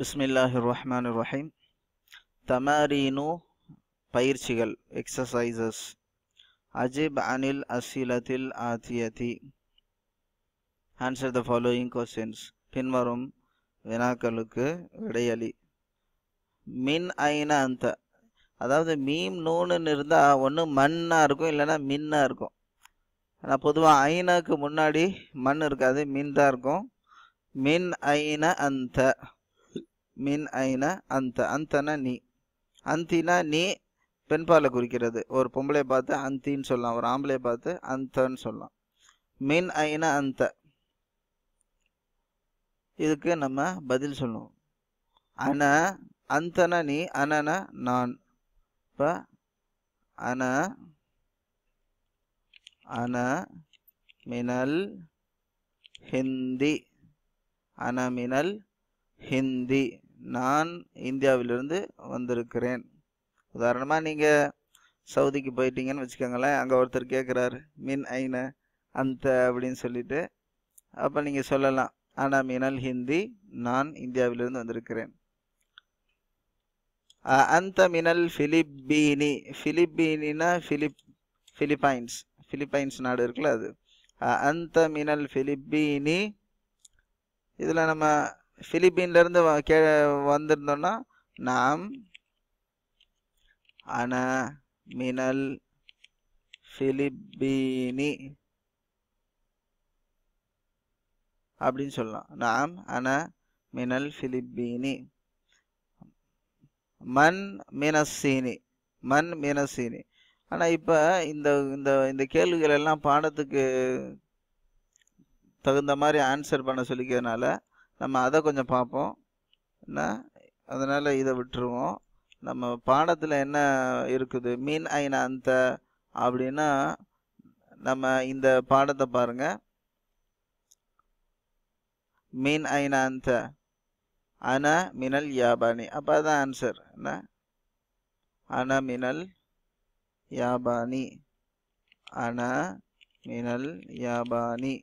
பிஸ்மில்லாஹி ரஹ்மான் ரஹீம் தமாரீனு பயிற்சிகள் எக்ஸசைசஸ் அஜிப் அனில் அசிலத்தில் ஆத்தியதி ஆன்சர் த ஃபாலோயிங் கொஸ்டின்ஸ் பின்வரும் வினாக்களுக்கு விடையளி மின் ஐன அந்த அதாவது மீம் நூனுன்னு இருந்தால் ஒன்று மண்ணாக இருக்கும் இல்லைன்னா மின்னாக இருக்கும் ஆனால் பொதுவாக ஐனாக்கு முன்னாடி மண் இருக்காது மின் தான் இருக்கும் மின் ஐன அந்த மின் ஐன அந்த அந்தன நீ அந்தினா நீ பெண்பாலை குறிக்கிறது ஒரு பொம்பளை பார்த்து அந்தின்னு சொல்லலாம் ஒரு ஆம்பளை பார்த்து அந்தன்னு சொல்லலாம் மின் ஐன அந்த இதுக்கு நம்ம பதில் சொல்லுவோம் அன அந்தன நீ அனன நான் இப்போ அன அன மினல் ஹிந்தி அனமினல் ஹிந்தி நான் இந்தியாவிலிருந்து வந்திருக்கிறேன் உதாரணமாக நீங்கள் சவுதிக்கு போயிட்டீங்கன்னு வச்சுக்கோங்களேன் அங்கே ஒருத்தர் கேட்குறாரு மின் ஐன அந்த அப்படின்னு சொல்லிட்டு அப்போ நீங்கள் சொல்லலாம் ஆனால் மினல் ஹிந்தி நான் இந்தியாவிலிருந்து வந்திருக்கிறேன் அந்த மினல் ஃபிலிப்பீனி ஃபிலிப்பீனினா ஃபிலிப் ஃபிலிப்பைன்ஸ் ஃபிலிப்பைன்ஸ் நாடு இருக்குல்ல அது அந்த மினல் ஃபிலிப்பீனி இதில் நம்ம பிலிப்பீன்லேருந்து கே வந்திருந்தோம்னா நாம் அன மினல் பிலிப்பீனி அப்படின்னு சொல்லலாம் நாம் அன மினல் பிலிப்பீனி மண் மீனசீனி மண் மீனசீனி ஆனால் இப்போ இந்த இந்த இந்த கேள்விகள் எல்லாம் பாடத்துக்கு தகுந்த மாதிரி ஆன்சர் பண்ண சொல்லிக்கிறதுனால நம்ம அதை கொஞ்சம் பார்ப்போம் என்ன அதனால் இதை விட்டுருவோம் நம்ம பாடத்தில் என்ன இருக்குது மீன் ஐன அந்த அப்படின்னா நம்ம இந்த பாடத்தை பாருங்க மீன் ஐன அந்த அன மினல் யாபானி அப்போ அதான் ஆன்சர் என்ன அன மினல் யாபானி அன மினல் யாபானி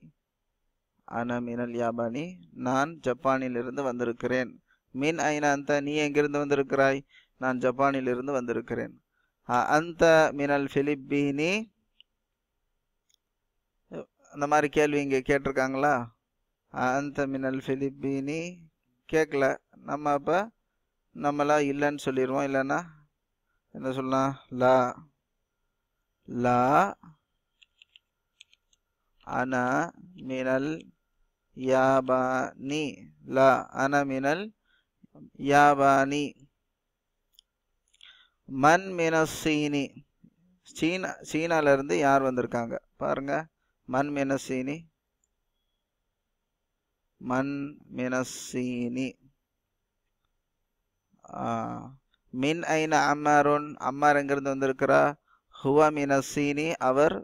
அனமினல் மினல் யாபானி நான் ஜப்பானிலிருந்து வந்திருக்கிறேன் மின் ஐநா அந்த நீ எங்கிருந்து வந்திருக்கிறாய் நான் ஜப்பானிலிருந்து வந்திருக்கிறேன் அந்த மினல் பிலிப்பீனி அந்த மாதிரி கேள்வி இங்கே கேட்டிருக்காங்களா அந்த மினல் பிலிப்பீனி கேட்கல நம்ம அப்போ நம்மளா இல்லைன்னு சொல்லிடுவோம் இல்லைன்னா என்ன சொல்லலாம் லா லா அனா மினல் யாபானி ல அனமினல் யாபானி மன் மினஸ் சீனி சீனா சீனாலேருந்து யார் வந்திருக்காங்க பாருங்க மன் மினசீனி சீனி மன் மினசீனி மின் ஐன அம்மாருன் அம்மார் எங்கிருந்து வந்திருக்கிறா ஹுவா மினசீனி அவர்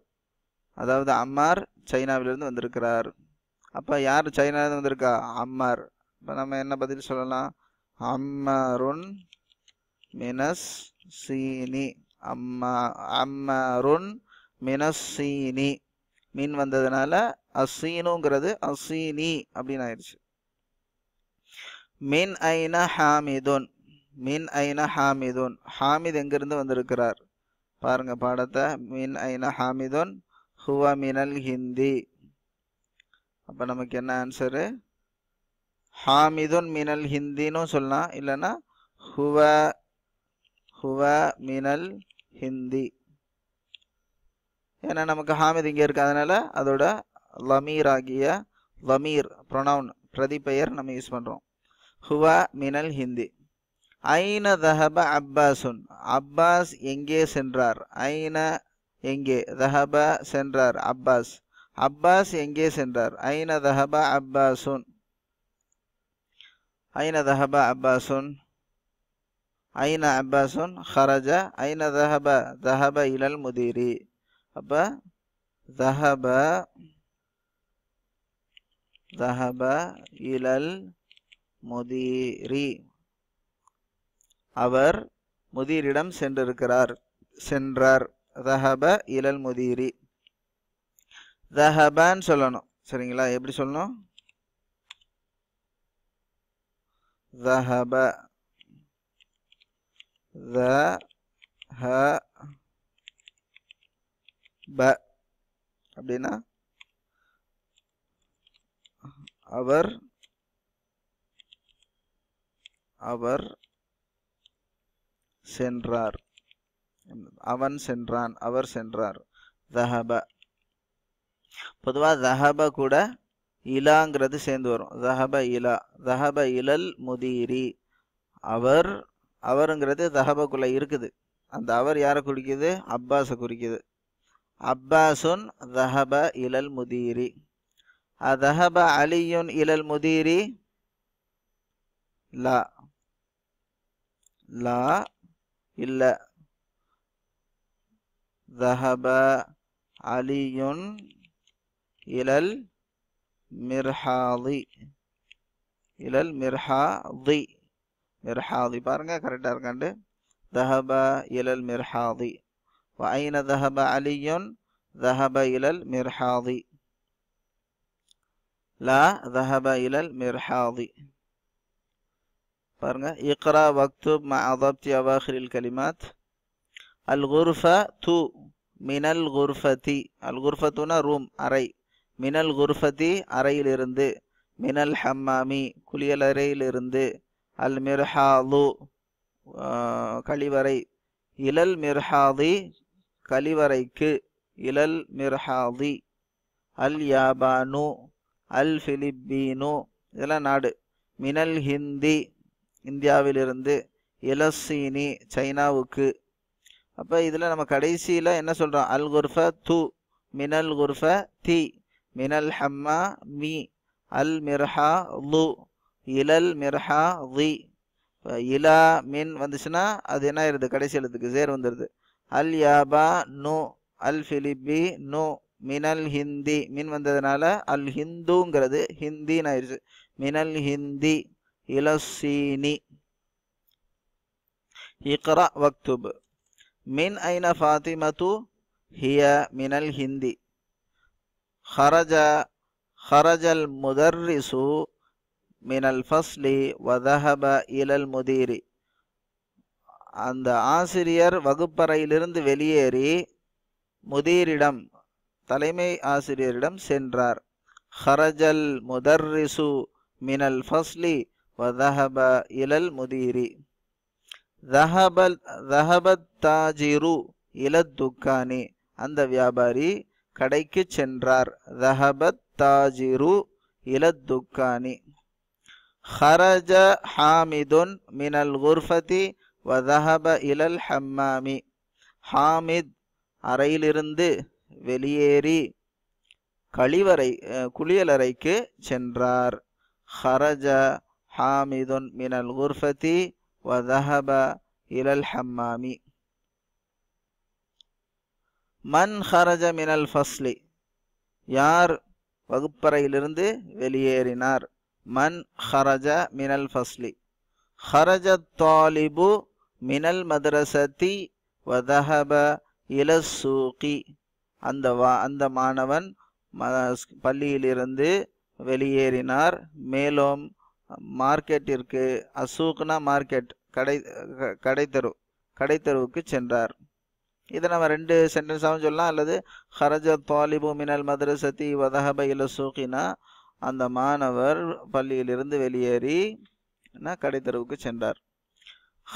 அதாவது அம்மார் சைனாவிலிருந்து வந்திருக்கிறார் அப்போ யார் சைனாலேருந்து வந்திருக்கா அம்மர் இப்போ நம்ம என்ன பதில் சொல்லலாம் அம்மருன் மினஸ் சீனி அம்மா அம்மருன் மினஸ் சீனி மீன் வந்ததுனால அசீனுங்கிறது அசீனி அப்படின்னு ஆயிடுச்சு மின் ஐன ஹாமிதுன் மின் ஐன ஹாமிதுன் ஹாமித் எங்கிருந்து வந்திருக்கிறார் பாருங்க பாடத்தை மின் ஐன ஹாமிதுன் ஹுவ மினல் ஹிந்தி அப்போ நமக்கு என்ன ஆன்சரு ஹாமிதுன் மினல் ஹிந்தின்னு சொல்லலாம் இல்லைன்னா ஹுவ ஹுவ மினல் ஹிந்தி ஏன்னா நமக்கு ஹாமித் இங்கே இருக்கு அதனால அதோட லமீர் ஆகிய லமீர் ப்ரொனவுன் பெயர் நம்ம யூஸ் பண்ணுறோம் ஹுவ மினல் ஹிந்தி ஐன தஹப அப்பாசுன் அப்பாஸ் எங்கே சென்றார் ஐன எங்கே தஹப சென்றார் அப்பாஸ் அப்பாஸ் எங்கே சென்றார் ஐன தஹபா அப்பாசுன் ஐன தஹபா அப்பாசுன் ஐன அப்பாசுன் ஹரஜா ஐன தஹப தஹப இலல் முதிரி அப்பா தஹப தஹப இலல் முதிரி அவர் முதிரிடம் சென்றிருக்கிறார் சென்றார் தஹப இலல் முதிரி தஹபான்னு சொல்லணும் சரிங்களா எப்படி சொல்லணும் தஹப த ஹ ப அப்படின்னா அவர் அவர் சென்றார் அவன் சென்றான் அவர் சென்றார் தஹப பொதுவாக ஜஹப கூட இலாங்கிறது சேர்ந்து வரும் ஜஹப இலா ஜஹப இலல் முதீரி அவர் அவருங்கிறது ஜஹபக்குள்ளே இருக்குது அந்த அவர் யாரை குறிக்குது அப்பாஸை குறிக்குது அப்பாசுன் ஜஹப இலல் முதீரி அஹப அலியுன் இலல் முதீரி லா லா இல்ல ஜஹப அலியுன் إلى المرحاض إلى المرحاض مرحاض بارنجا كردارغاند ذهب إلى المرحاض وأين ذهب علي ذهب إلى المرحاض لا ذهب إلى المرحاض اقرأ وكتب مع ضبط أواخر الكلمات الغرفة تو من الغرفة الغرفة تونا روم أري மினல் குர்ஃபதி அறையிலிருந்து மினல் ஹம்மாமி குளியலறையிலிருந்து அல் மிர்ஹாது கழிவறை இலல் மிர்ஹாதி கழிவறைக்கு இலல் மிர்ஹாதி அல் யாபானு அல் பிலிப்பீனு இதெல்லாம் நாடு மினல் ஹிந்தி இந்தியாவிலிருந்து இலசீனி சைனாவுக்கு அப்போ இதில் நம்ம கடைசியில் என்ன சொல்கிறோம் அல் குர்ஃப து மினல் குர்ஃப தி மினல் ஹம்மா மி அல் மிர்ஹா லு இலல் மிர்ஹா தி இலா மின் வந்துச்சுன்னா அது என்ன ஆயிருது கடைசி எழுத்துக்கு சேர் வந்துடுது அல் யாபா நு அல் ஃபிலிப்பி நு மினல் ஹிந்தி மின் வந்ததுனால அல் ஹிந்துங்கிறது ஹிந்தின்னு ஆயிடுச்சு மினல் ஹிந்தி இலசீனி இக்ரா வக்துப் மின் ஐன ஃபாத்திமத்து ஹிய மினல் ஹிந்தி خرج ஹரஜல் முதர்ரிசு மினல் ஃபஸ்லி வதஹப இலல் முதிரி அந்த ஆசிரியர் வகுப்பறையிலிருந்து வெளியேறி முதிரிடம் தலைமை ஆசிரியரிடம் சென்றார் ஹரஜல் முதர்ரிசு மினல் ஃபஸ்லி வதஹப இலல் முதிரி தஹபல் தஹபத் தாஜிரு இலத் துக்கானி அந்த வியாபாரி கடைக்கு சென்றார் தஹபத் தாஜிரு இலத்துக்கானி ஹரஜ ஹாமிதுன் மினல் குர்ஃபதி வதஹப இலல் ஹம்மாமி ஹாமித் அறையிலிருந்து வெளியேறி கழிவறை குளியலறைக்கு சென்றார் ஹரஜ ஹாமிதுன் மினல் குர்ஃபதி வதஹப இலல் ஹம்மாமி மன் ஹரஜ மினல் ஃபஸ்லி யார் வகுப்பறையிலிருந்து வெளியேறினார் மன் ஹரஜ மினல் ஃபஸ்லி ஹரஜ தாலிபு மினல் மதரசதி வதஹப இல சூகி அந்த வா அந்த மாணவன் பள்ளியிலிருந்து வெளியேறினார் மேலும் மார்க்கெட்டிற்கு அசூக்னா மார்க்கெட் கடை கடைத்தரு கடைத்தருவுக்கு சென்றார் இதை நம்ம ரெண்டு சென்டென்ஸாகவும் சொல்லலாம் அல்லது ஹரஜ தாலிபு மினல் மதரசதி வதஹப இல சூக்கினா அந்த மாணவர் பள்ளியிலிருந்து வெளியேறி கடைத்தெருவுக்கு சென்றார்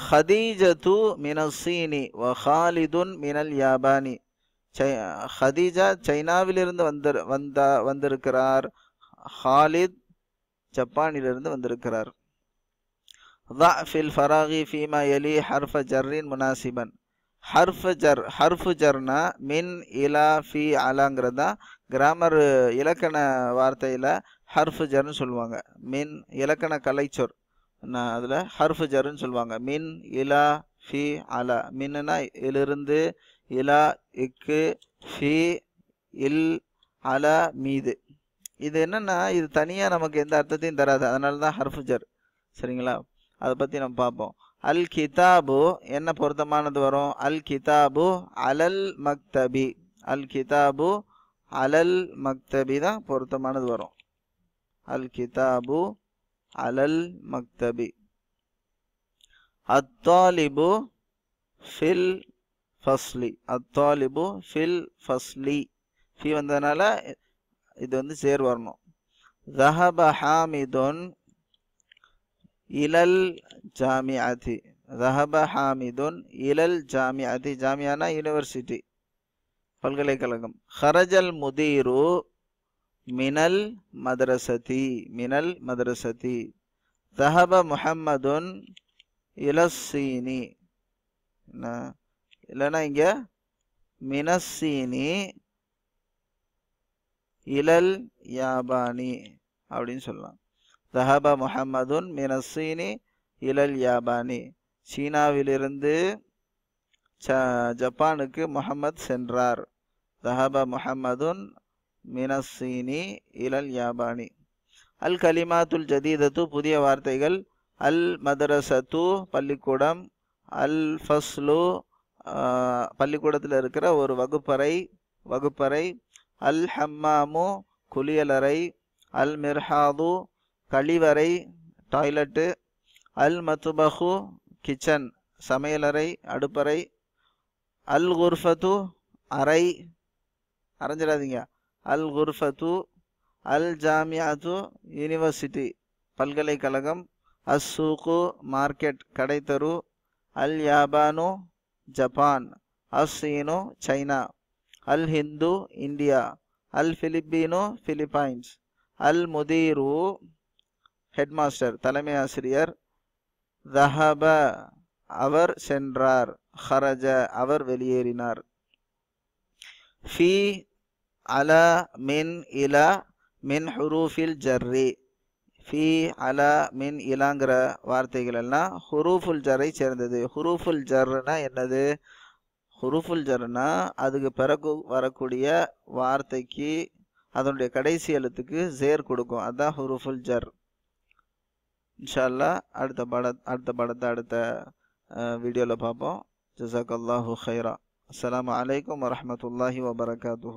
ஹதீஜது மினல் சீனி வ ஹாலிதுன் மினல் யாபானி ஹதீஜா சைனாவிலிருந்து வந்து வந்தா வந்திருக்கிறார் ஹாலித் ஜப்பானிலிருந்து வந்திருக்கிறார் ஃபில் الفراغ ஃபீமா எலி حرف முனாசிபன் ஹர்ஃபு ஜர் ஹர்ஃபு ஜர்னா மின் இலா ஃபி அலாங்கிறது தான் கிராமர் இலக்கண வார்த்தையில் ஹர்ஃபு ஜர்னு சொல்லுவாங்க மின் இலக்கண கலைச்சொர் நான் அதில் ஹர்ஃபு ஜர்னு சொல்லுவாங்க மின் இலா ஃபி அலா மின்னுனா இலிருந்து இலா இக்கு ஃபி இல் அலா மீது இது என்னென்னா இது தனியாக நமக்கு எந்த அர்த்தத்தையும் தராது அதனால தான் ஹர்ஃபு ஜர் சரிங்களா அதை பற்றி நம்ம பார்ப்போம் அல் கிதாபு என்ன பொருத்தமானது வரும் அல் கிதாபு அலல் மக்தபி அல் கிதாபு அலல் மக்தபி தான் பொருத்தமானது வரும் அல் கிதாபு அலல் மக்தபி அத்தாலிபு ஃபில் ஃபஸ்லி அத்தாலிபு ஃபில் ஃபஸ்லி ஃபி வந்ததுனால இது வந்து சேர் வரணும் ஜஹப ஹாமிதுன் இலல் ஜாமியாதி ரஹப ஹாமிதுன் இலல் ஜாமியாதி ஜாமியானா யூனிவர்சிட்டி பல்கலைக்கழகம் ஹரஜல் முதீரு மினல் மதரசதி மினல் மதரசதி தஹப முஹம்மதுன் இலசீனி இல்லைன்னா இங்கே மினசீனி இலல் யாபானி அப்படின்னு சொல்லலாம் தஹபா முஹம்மதுன் மினசீனி இலல் யாபானி சீனாவிலிருந்து ஜப்பானுக்கு முகமது சென்றார் தஹபா முஹம்மதுன் மினசீனி இலல் யாபானி அல் கலிமாத்துல் ஜதீதத்து புதிய வார்த்தைகள் அல் மதரசத்து பள்ளிக்கூடம் அல் ஃபஸ்லு பள்ளிக்கூடத்தில் இருக்கிற ஒரு வகுப்பறை வகுப்பறை அல் ஹம்மாமு குளியலறை அல் மிர்ஹாது கழிவறை டாய்லெட்டு அல் மத்துபஹு கிச்சன் சமையலறை அடுப்பறை அல் குர்ஃபத்து அறை அரைஞ்சிடாதீங்க அல் குர்ஃபத்து அல் ஜாமியாது யூனிவர்சிட்டி பல்கலைக்கழகம் அஸ் மார்க்கெட் கடைத்தரு அல் யாபானு ஜப்பான் அஸ் சைனா அல் ஹிந்து இந்தியா அல் பிலிப்பீனு ஃபிலிப்பைன்ஸ் அல் முதீரு ஹெட்மாஸ்டர் தலைமை ஆசிரியர் தஹப அவர் சென்றார் ஹரஜ அவர் வெளியேறினார் ஃபி அல மின் இல மின் ஹுரூஃபில் ஜர்ரி ஃபி அல மின் இலாங்கிற வார்த்தைகள் எல்லாம் ஹுரூஃபுல் ஜரை சேர்ந்தது ஹுரூஃபுல் ஜர்னா என்னது ஹுரூஃபுல் ஜர்னா அதுக்கு பிறகு வரக்கூடிய வார்த்தைக்கு அதனுடைய கடைசி எழுத்துக்கு ஜேர் கொடுக்கும் அதுதான் ஹுரூஃபுல் ஜர் இன்ஷால்லா அடுத்த பட அடுத்த படத்தை அடுத்த வீடியோவில் ویڈیو لوزاک اللہ خیرہ السلام علیکم ورحمۃ اللہ وبرکاتہ